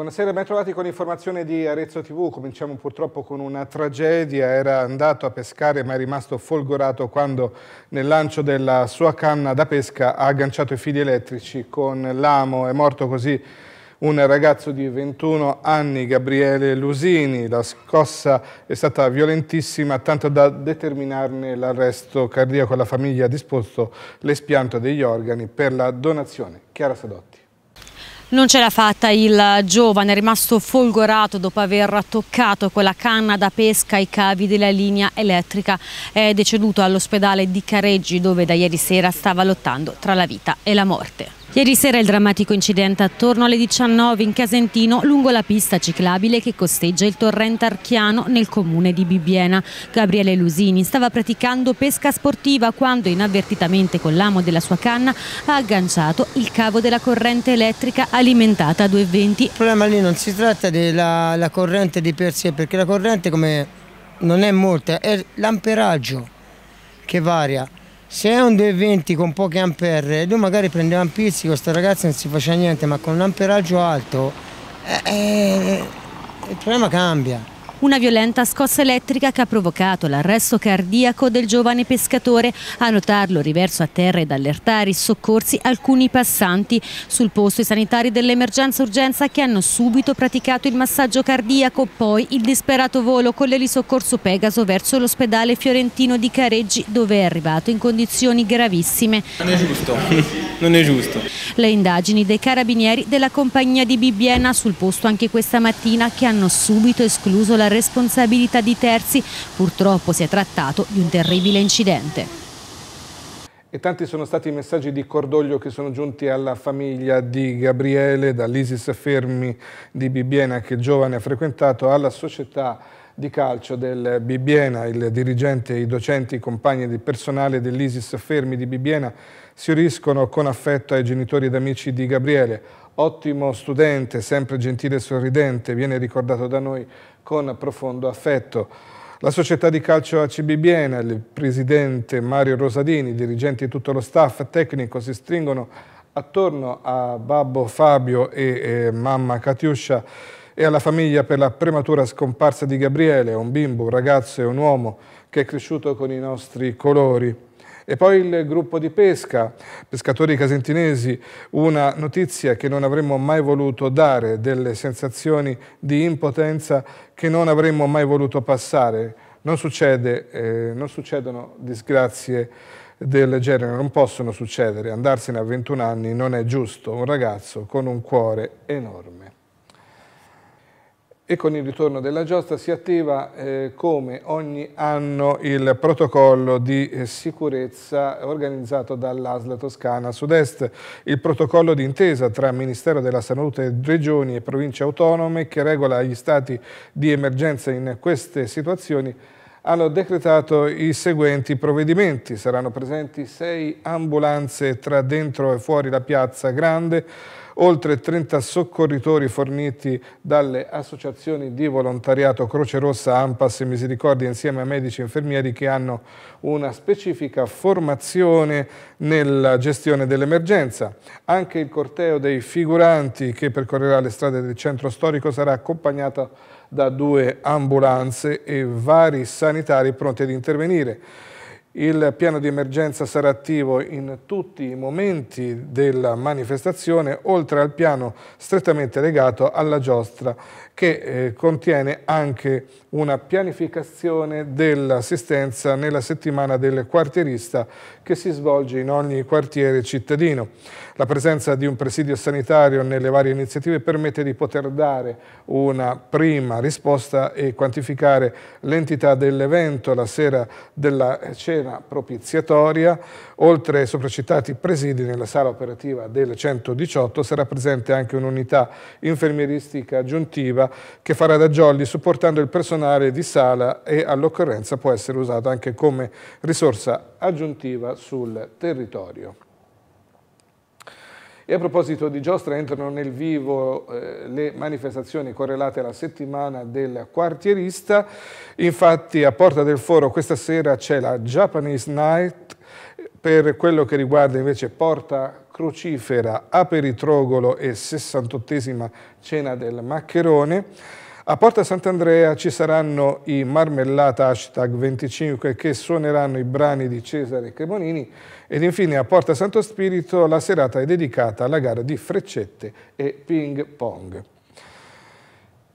Buonasera, ben trovati con informazione di Arezzo TV. Cominciamo purtroppo con una tragedia. Era andato a pescare ma è rimasto folgorato quando nel lancio della sua canna da pesca ha agganciato i fili elettrici con l'amo. È morto così un ragazzo di 21 anni, Gabriele Lusini. La scossa è stata violentissima, tanto da determinarne l'arresto cardiaco. La famiglia ha disposto l'espianto degli organi per la donazione. Chiara Sadotti. Non ce l'ha fatta il giovane, è rimasto folgorato dopo aver toccato con la canna da pesca i cavi della linea elettrica. È deceduto all'ospedale di Careggi dove da ieri sera stava lottando tra la vita e la morte. Ieri sera il drammatico incidente attorno alle 19 in Casentino lungo la pista ciclabile che costeggia il torrente Archiano nel comune di Bibbiena. Gabriele Lusini stava praticando pesca sportiva quando inavvertitamente con l'amo della sua canna ha agganciato il cavo della corrente elettrica alimentata a 220. Il problema lì non si tratta della corrente di per sé perché la corrente come non è molta, è l'amperaggio che varia se è un 220 con poche ampere, lui magari prendeva un pizzico, sto ragazzo non si faceva niente, ma con un amperaggio alto eh, eh, il problema cambia. Una violenta scossa elettrica che ha provocato l'arresto cardiaco del giovane pescatore. A notarlo riverso a terra ed allertare i soccorsi alcuni passanti. Sul posto i sanitari dell'emergenza urgenza che hanno subito praticato il massaggio cardiaco, poi il disperato volo con l'elisoccorso Pegaso verso l'ospedale fiorentino di Careggi dove è arrivato in condizioni gravissime. Non è giusto, non è giusto. Le indagini dei carabinieri della compagnia di Bibbiena sul posto anche questa mattina che hanno subito escluso la responsabilità di terzi. Purtroppo si è trattato di un terribile incidente. E tanti sono stati i messaggi di cordoglio che sono giunti alla famiglia di Gabriele, dall'Isis Fermi di Bibiena che giovane ha frequentato, alla società di calcio del Bibiena. Il dirigente, i docenti, i compagni di personale dell'Isis Fermi di Bibiena si uniscono con affetto ai genitori ed amici di Gabriele. Ottimo studente, sempre gentile e sorridente, viene ricordato da noi con profondo affetto. La società di calcio ACB Biena, il presidente Mario Rosadini, i dirigenti e tutto lo staff tecnico si stringono attorno a babbo Fabio e, e eh, mamma Katiuscia e alla famiglia per la prematura scomparsa di Gabriele, un bimbo, un ragazzo e un uomo che è cresciuto con i nostri colori. E poi il gruppo di pesca, pescatori casentinesi, una notizia che non avremmo mai voluto dare, delle sensazioni di impotenza che non avremmo mai voluto passare. Non, succede, eh, non succedono disgrazie del genere, non possono succedere. Andarsene a 21 anni non è giusto, un ragazzo con un cuore enorme e con il ritorno della giosta si attiva eh, come ogni anno il protocollo di eh, sicurezza organizzato dall'ASL Toscana Sud-Est, il protocollo d'intesa tra Ministero della Salute, Regioni e Province Autonome che regola gli stati di emergenza in queste situazioni hanno decretato i seguenti provvedimenti. Saranno presenti sei ambulanze tra dentro e fuori la piazza grande, oltre 30 soccorritori forniti dalle associazioni di volontariato Croce Rossa, Ampas e Misericordia insieme a medici e infermieri che hanno una specifica formazione nella gestione dell'emergenza. Anche il corteo dei figuranti che percorrerà le strade del centro storico sarà accompagnato da due ambulanze e vari sanitari pronti ad intervenire. Il piano di emergenza sarà attivo in tutti i momenti della manifestazione, oltre al piano strettamente legato alla giostra che eh, contiene anche una pianificazione dell'assistenza nella settimana del quartierista che si svolge in ogni quartiere cittadino. La presenza di un presidio sanitario nelle varie iniziative permette di poter dare una prima risposta e quantificare l'entità dell'evento la sera della eh, cena propiziatoria. Oltre ai sopracitati presidi nella sala operativa del 118 sarà presente anche un'unità infermieristica aggiuntiva che farà da jolly supportando il personale di sala e all'occorrenza può essere usato anche come risorsa aggiuntiva sul territorio. E a proposito di giostra, entrano nel vivo eh, le manifestazioni correlate alla settimana del quartierista. Infatti a Porta del Foro questa sera c'è la Japanese Night. Per quello che riguarda invece Porta crucifera, aperitrogolo e 68esima cena del maccherone. A Porta Sant'Andrea ci saranno i Marmellata hashtag 25 che suoneranno i brani di Cesare Cremonini ed infine a Porta Santo Spirito la serata è dedicata alla gara di freccette e ping pong.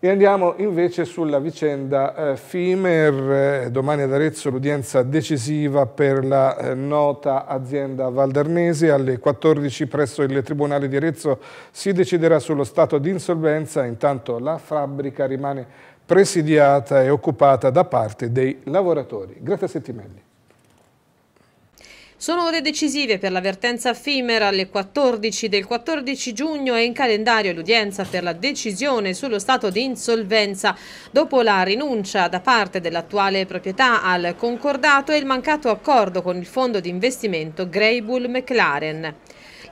E andiamo invece sulla vicenda eh, Fimer, eh, domani ad Arezzo l'udienza decisiva per la eh, nota azienda valdarnese, alle 14 presso il Tribunale di Arezzo si deciderà sullo stato di insolvenza, intanto la fabbrica rimane presidiata e occupata da parte dei lavoratori. Grazie a Settimelli. Sono ore decisive per l'avvertenza FIMER alle 14 del 14 giugno e in calendario l'udienza per la decisione sullo stato di insolvenza dopo la rinuncia da parte dell'attuale proprietà al concordato e il mancato accordo con il fondo di investimento Greybull McLaren.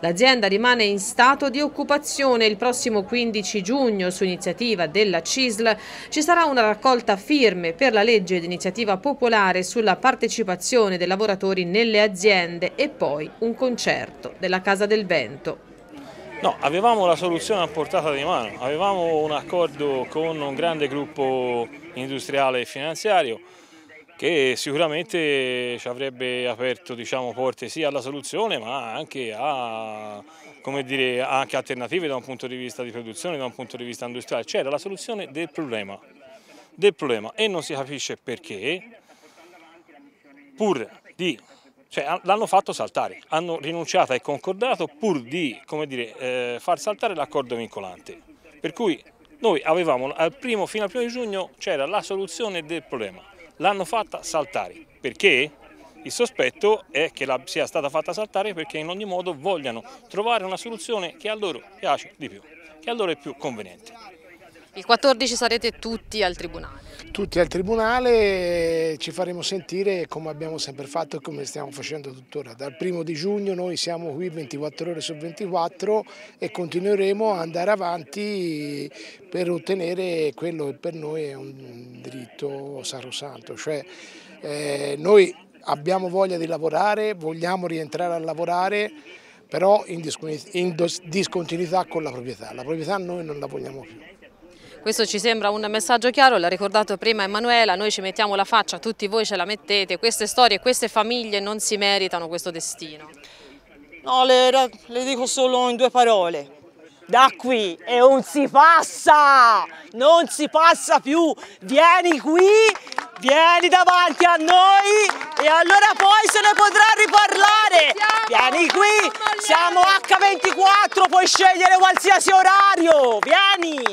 L'azienda rimane in stato di occupazione. Il prossimo 15 giugno, su iniziativa della CISL, ci sarà una raccolta firme per la legge d'iniziativa popolare sulla partecipazione dei lavoratori nelle aziende e poi un concerto della Casa del Vento. No, avevamo la soluzione a portata di mano, avevamo un accordo con un grande gruppo industriale e finanziario, che sicuramente ci avrebbe aperto diciamo, porte sia alla soluzione ma anche a, dire, anche alternative da un punto di vista di produzione, da un punto di vista industriale. C'era la soluzione del problema, del problema e non si capisce perché pur di cioè, l'hanno fatto saltare, hanno rinunciato e concordato pur di dire, eh, far saltare l'accordo vincolante. Per cui noi avevamo al primo, fino al primo di giugno c'era la soluzione del problema l'hanno fatta saltare. Perché? Il sospetto è che la sia stata fatta saltare perché in ogni modo vogliano trovare una soluzione che a loro piace di più, che a loro è più conveniente. Il 14 sarete tutti al Tribunale. Tutti al Tribunale ci faremo sentire come abbiamo sempre fatto e come stiamo facendo tuttora. Dal primo di giugno noi siamo qui 24 ore su 24 e continueremo ad andare avanti per ottenere quello che per noi è un diritto sacrosanto. Cioè, eh, noi abbiamo voglia di lavorare, vogliamo rientrare a lavorare, però in discontinuità con la proprietà. La proprietà noi non la vogliamo più. Questo ci sembra un messaggio chiaro, l'ha ricordato prima Emanuela, noi ci mettiamo la faccia, tutti voi ce la mettete, queste storie, queste famiglie non si meritano questo destino. No, le, le dico solo in due parole, da qui e non si passa, non si passa più, vieni qui, vieni davanti a noi e allora poi se ne potrà riparlare, vieni qui, siamo H24, puoi scegliere qualsiasi orario, vieni!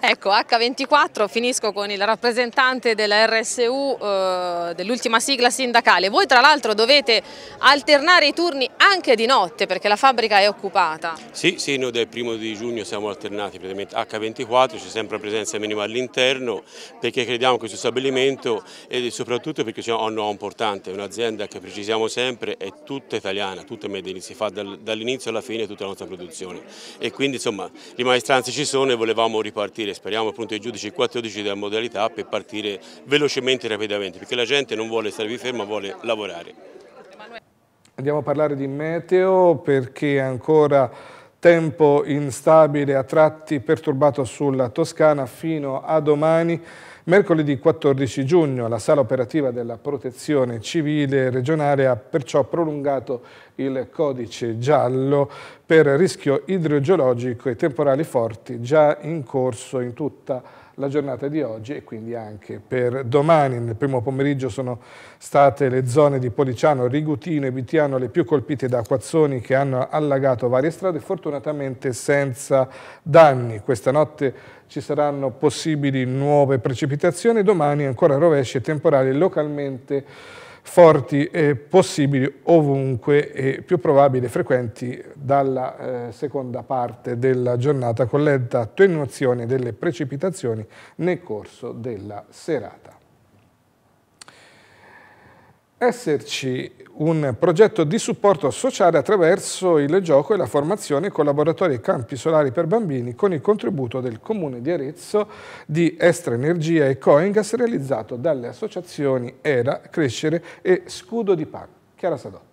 Ecco, H24, finisco con il rappresentante della RSU eh, dell'ultima sigla sindacale. Voi tra l'altro dovete alternare i turni anche di notte perché la fabbrica è occupata. Sì, sì, noi dal primo di giugno siamo alternati praticamente H24, c'è sempre presenza minima all'interno perché crediamo che questo stabilimento e soprattutto perché c'è un nuovo importante, un'azienda che precisiamo sempre è tutta italiana, tutta made si fa dall'inizio alla fine tutta la nostra produzione e quindi insomma le maestranze ci sono e volevamo ripartire partire, speriamo appunto i giudici 14 della modalità per partire velocemente e rapidamente, perché la gente non vuole stare ferma, vuole lavorare. Andiamo a parlare di meteo perché ancora tempo instabile a tratti perturbato sulla Toscana fino a domani Mercoledì 14 giugno la sala operativa della protezione civile regionale ha perciò prolungato il codice giallo per rischio idrogeologico e temporali forti già in corso in tutta la città la giornata di oggi e quindi anche per domani. Nel primo pomeriggio sono state le zone di Policiano, Rigutino e Bitiano le più colpite da acquazzoni che hanno allagato varie strade, fortunatamente senza danni. Questa notte ci saranno possibili nuove precipitazioni, domani ancora rovesci e temporali localmente forti e possibili ovunque e più probabili e frequenti dalla eh, seconda parte della giornata con lenta attenuazione delle precipitazioni nel corso della serata esserci un progetto di supporto sociale attraverso il gioco e la formazione con laboratori e campi solari per bambini con il contributo del Comune di Arezzo di Estra Energia e Coengas realizzato dalle associazioni ERA, Crescere e Scudo di Pan. Chiara Sadotti.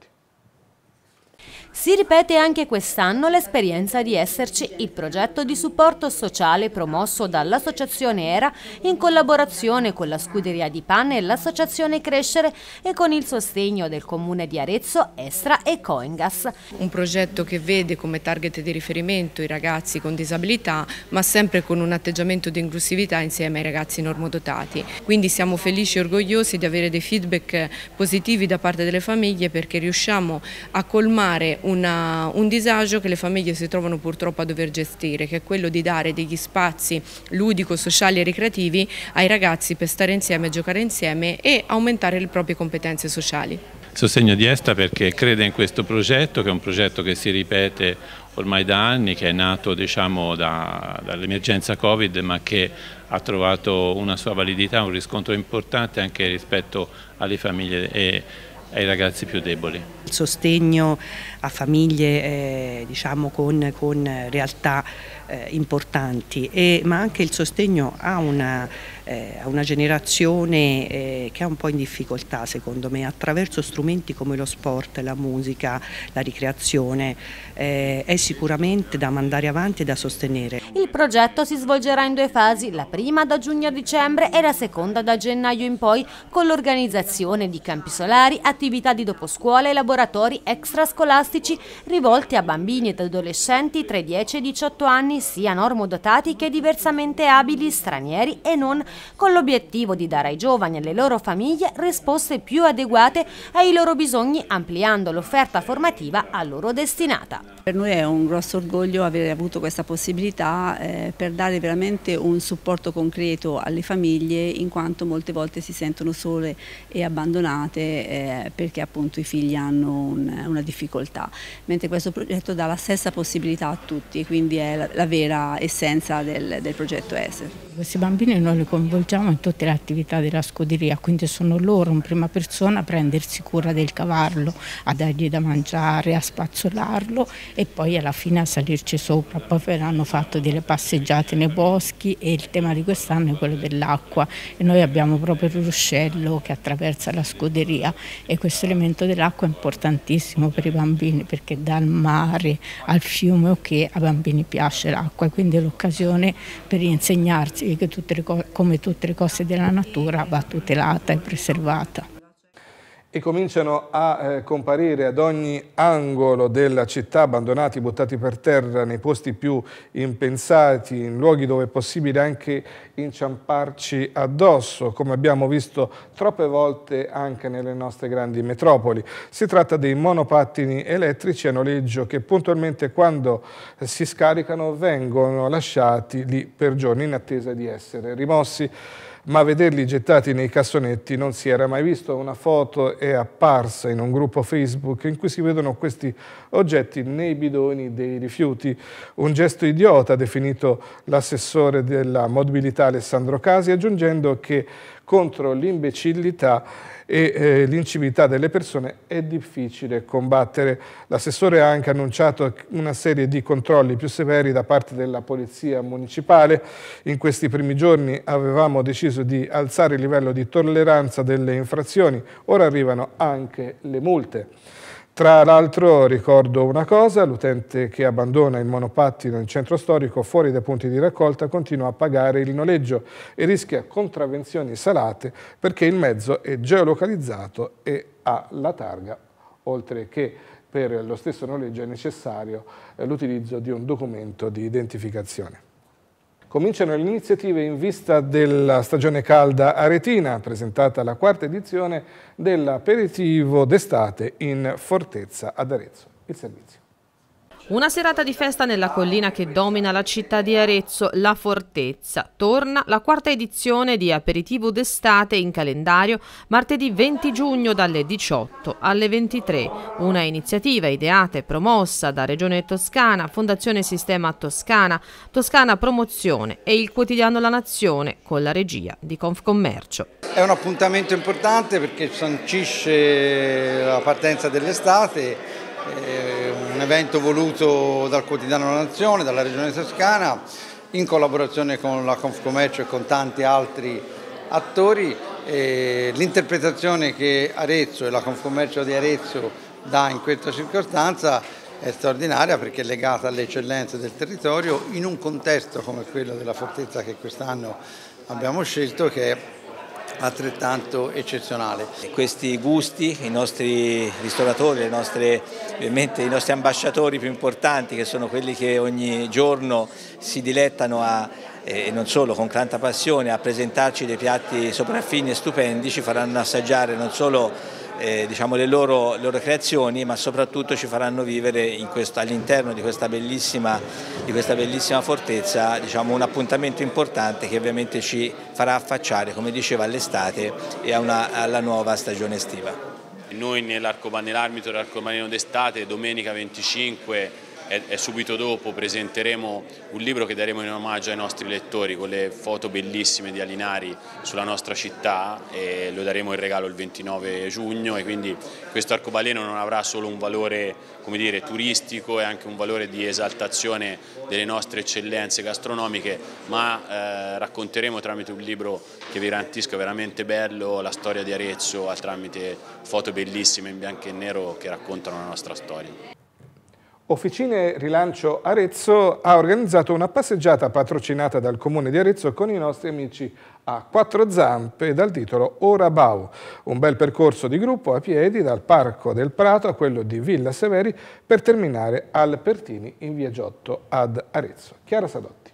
Si ripete anche quest'anno l'esperienza di esserci il progetto di supporto sociale promosso dall'Associazione ERA in collaborazione con la Scuderia di Panne e l'Associazione Crescere e con il sostegno del Comune di Arezzo, Estra e Coingas. Un progetto che vede come target di riferimento i ragazzi con disabilità ma sempre con un atteggiamento di inclusività insieme ai ragazzi normodotati. Quindi siamo felici e orgogliosi di avere dei feedback positivi da parte delle famiglie perché riusciamo a colmare una, un disagio che le famiglie si trovano purtroppo a dover gestire, che è quello di dare degli spazi ludico, sociali e ricreativi ai ragazzi per stare insieme, giocare insieme e aumentare le proprie competenze sociali. Sostegno di Esta perché crede in questo progetto, che è un progetto che si ripete ormai da anni, che è nato diciamo, da, dall'emergenza Covid ma che ha trovato una sua validità, un riscontro importante anche rispetto alle famiglie. E, ai ragazzi più deboli. Il sostegno a famiglie eh, diciamo, con, con realtà eh, importanti, e, ma anche il sostegno a una, eh, a una generazione eh, che è un po' in difficoltà secondo me, attraverso strumenti come lo sport, la musica, la ricreazione, eh, è sicuramente da mandare avanti e da sostenere. Il progetto si svolgerà in due fasi, la prima da giugno a dicembre e la seconda da gennaio in poi, con l'organizzazione di campi solari, attività di doposcuola e laboratori extrascolastici rivolti a bambini ed adolescenti tra i 10 e i 18 anni giovani sia normodotati che diversamente abili, stranieri e non, con l'obiettivo di dare ai giovani e alle loro famiglie risposte più adeguate ai loro bisogni ampliando l'offerta formativa a loro destinata. Per noi è un grosso orgoglio avere avuto questa possibilità eh, per dare veramente un supporto concreto alle famiglie in quanto molte volte si sentono sole e abbandonate eh, perché appunto i figli hanno un, una difficoltà, mentre questo progetto dà la stessa possibilità a tutti, quindi è la, la la vera essenza del, del progetto ESE. Questi bambini noi li coinvolgiamo in tutte le attività della scuderia, quindi sono loro in prima persona a prendersi cura del cavallo, a dargli da mangiare, a spazzolarlo e poi alla fine a salirci sopra. Poi hanno fatto delle passeggiate nei boschi e il tema di quest'anno è quello dell'acqua e noi abbiamo proprio il ruscello che attraversa la scuderia e questo elemento dell'acqua è importantissimo per i bambini perché dal mare al fiume o okay, che a bambini piace dell'acqua e quindi è l'occasione per insegnarsi che tutte le, come tutte le cose della natura va tutelata e preservata e cominciano a eh, comparire ad ogni angolo della città, abbandonati, buttati per terra, nei posti più impensati, in luoghi dove è possibile anche inciamparci addosso, come abbiamo visto troppe volte anche nelle nostre grandi metropoli. Si tratta dei monopattini elettrici a noleggio che puntualmente quando si scaricano vengono lasciati lì per giorni in attesa di essere rimossi ma vederli gettati nei cassonetti non si era mai visto. Una foto è apparsa in un gruppo Facebook in cui si vedono questi oggetti nei bidoni dei rifiuti. Un gesto idiota, definito l'assessore della mobilità Alessandro Casi, aggiungendo che contro l'imbecillità e eh, l'inciviltà delle persone è difficile combattere. L'assessore ha anche annunciato una serie di controlli più severi da parte della polizia municipale. In questi primi giorni avevamo deciso di alzare il livello di tolleranza delle infrazioni, ora arrivano anche le multe. Tra l'altro ricordo una cosa, l'utente che abbandona il monopattino in centro storico fuori dai punti di raccolta continua a pagare il noleggio e rischia contravvenzioni salate perché il mezzo è geolocalizzato e ha la targa, oltre che per lo stesso noleggio è necessario eh, l'utilizzo di un documento di identificazione cominciano le iniziative in vista della stagione calda aretina, presentata la quarta edizione dell'aperitivo d'estate in Fortezza ad Arezzo. Il servizio. Una serata di festa nella collina che domina la città di Arezzo, la Fortezza. Torna la quarta edizione di Aperitivo d'estate in calendario martedì 20 giugno dalle 18 alle 23. Una iniziativa ideata e promossa da Regione Toscana, Fondazione Sistema Toscana, Toscana Promozione e il quotidiano La Nazione con la regia di Confcommercio. È un appuntamento importante perché sancisce la partenza dell'estate eh, un evento voluto dal quotidiano La Nazione, dalla Regione Toscana, in collaborazione con la Confcommercio e con tanti altri attori. L'interpretazione che Arezzo e la Confcommercio di Arezzo dà in questa circostanza è straordinaria perché è legata all'eccellenza del territorio in un contesto come quello della fortezza che quest'anno abbiamo scelto che altrettanto eccezionale. Questi gusti, i nostri ristoratori, nostre, i nostri ambasciatori più importanti che sono quelli che ogni giorno si dilettano a, e non solo con tanta passione a presentarci dei piatti sopraffini e stupendi, ci faranno assaggiare non solo eh, diciamo, le, loro, le, loro, creazioni ma soprattutto ci faranno vivere all'interno di, di, questa bellissima fortezza diciamo, un appuntamento importante che ovviamente ci farà affacciare come diceva all'estate e una, alla nuova stagione estiva. Noi nell'Arcopanel d'estate domenica 25 e, e subito dopo presenteremo un libro che daremo in omaggio ai nostri lettori con le foto bellissime di Alinari sulla nostra città e lo daremo in regalo il 29 giugno e quindi questo arcobaleno non avrà solo un valore dire, turistico e anche un valore di esaltazione delle nostre eccellenze gastronomiche ma eh, racconteremo tramite un libro che vi garantisco veramente bello la storia di Arezzo tramite foto bellissime in bianco e nero che raccontano la nostra storia. Officine Rilancio Arezzo ha organizzato una passeggiata patrocinata dal Comune di Arezzo con i nostri amici a quattro zampe dal titolo Ora Bau, un bel percorso di gruppo a piedi dal Parco del Prato a quello di Villa Severi per terminare al Pertini in Via Giotto ad Arezzo. Chiara Sadotti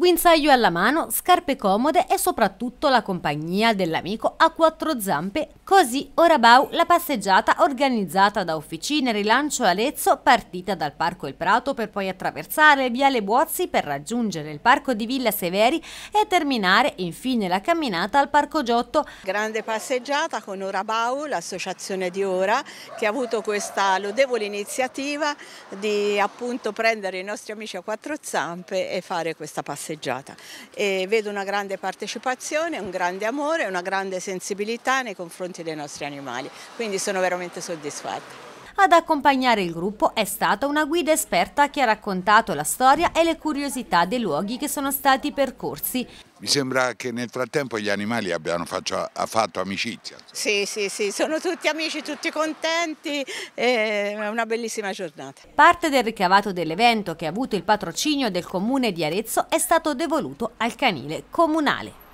guinzaglio alla mano, scarpe comode e soprattutto la compagnia dell'amico a quattro zampe. Così ora Bau la passeggiata organizzata da Officine Rilancio Alezzo, partita dal Parco Il Prato per poi attraversare Viale Buozzi per raggiungere il Parco di Villa Severi e terminare infine la camminata al Parco Giotto. Grande passeggiata con Ora Bau, l'associazione di Ora, che ha avuto questa lodevole iniziativa di appunto prendere i nostri amici a quattro zampe e fare questa passeggiata passeggiata e vedo una grande partecipazione, un grande amore, una grande sensibilità nei confronti dei nostri animali, quindi sono veramente soddisfatta. Ad accompagnare il gruppo è stata una guida esperta che ha raccontato la storia e le curiosità dei luoghi che sono stati percorsi. Mi sembra che nel frattempo gli animali abbiano faccio, fatto amicizia. Sì, sì, sì, sono tutti amici, tutti contenti, è una bellissima giornata. Parte del ricavato dell'evento che ha avuto il patrocinio del comune di Arezzo è stato devoluto al canile comunale.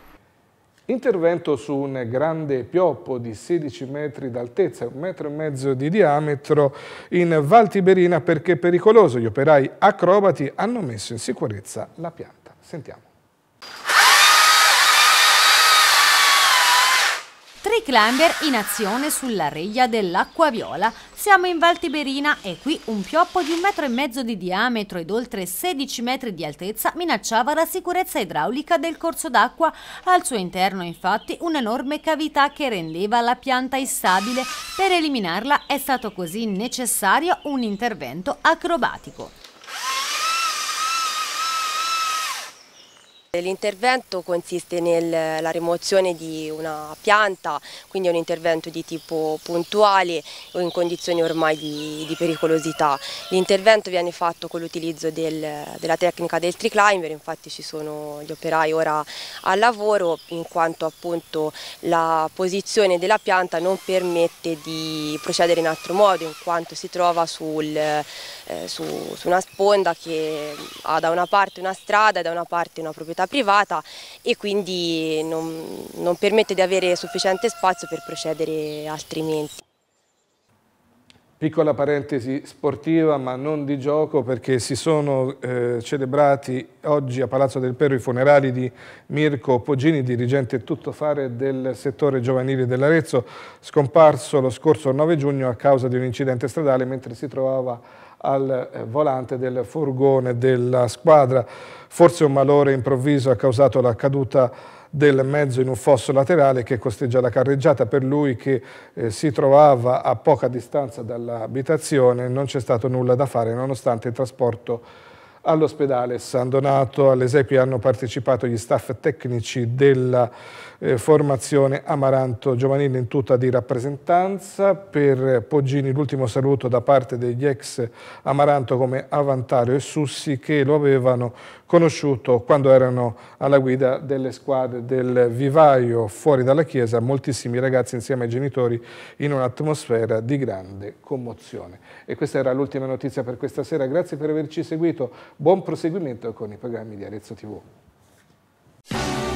Intervento su un grande pioppo di 16 metri d'altezza e un metro e mezzo di diametro in Val Tiberina perché pericoloso. Gli operai acrobati hanno messo in sicurezza la pianta. Sentiamo. Tre climber in azione sulla reglia dell'acqua viola siamo in Valtiberina e qui un pioppo di un metro e mezzo di diametro ed oltre 16 metri di altezza minacciava la sicurezza idraulica del corso d'acqua. Al suo interno infatti un'enorme cavità che rendeva la pianta instabile. Per eliminarla è stato così necessario un intervento acrobatico. L'intervento consiste nella rimozione di una pianta, quindi è un intervento di tipo puntuale o in condizioni ormai di, di pericolosità. L'intervento viene fatto con l'utilizzo del, della tecnica del tree climber, infatti ci sono gli operai ora al lavoro in quanto appunto la posizione della pianta non permette di procedere in altro modo in quanto si trova sul eh, su, su, una sponda che mm, ha da una parte una strada e da una parte una proprietà privata e quindi non, non permette di avere sufficiente spazio per procedere altrimenti. Piccola parentesi sportiva ma non di gioco perché si sono eh, celebrati oggi a Palazzo del Perro i funerali di Mirko Poggini, dirigente tuttofare del settore giovanile dell'Arezzo, scomparso lo scorso 9 giugno a causa di un incidente stradale mentre si trovava al eh, volante del furgone della squadra. Forse un malore improvviso ha causato la caduta del mezzo in un fosso laterale che costeggia la carreggiata. Per lui che eh, si trovava a poca distanza dall'abitazione non c'è stato nulla da fare nonostante il trasporto all'ospedale San Donato. All'esequio hanno partecipato gli staff tecnici della eh, formazione Amaranto Giovanile in tutta di rappresentanza. Per Poggini l'ultimo saluto da parte degli ex Amaranto come Avantario e Sussi che lo avevano conosciuto quando erano alla guida delle squadre del vivaio fuori dalla chiesa, moltissimi ragazzi insieme ai genitori in un'atmosfera di grande commozione. E questa era l'ultima notizia per questa sera, grazie per averci seguito, Buon proseguimento con i programmi di Arezzo TV.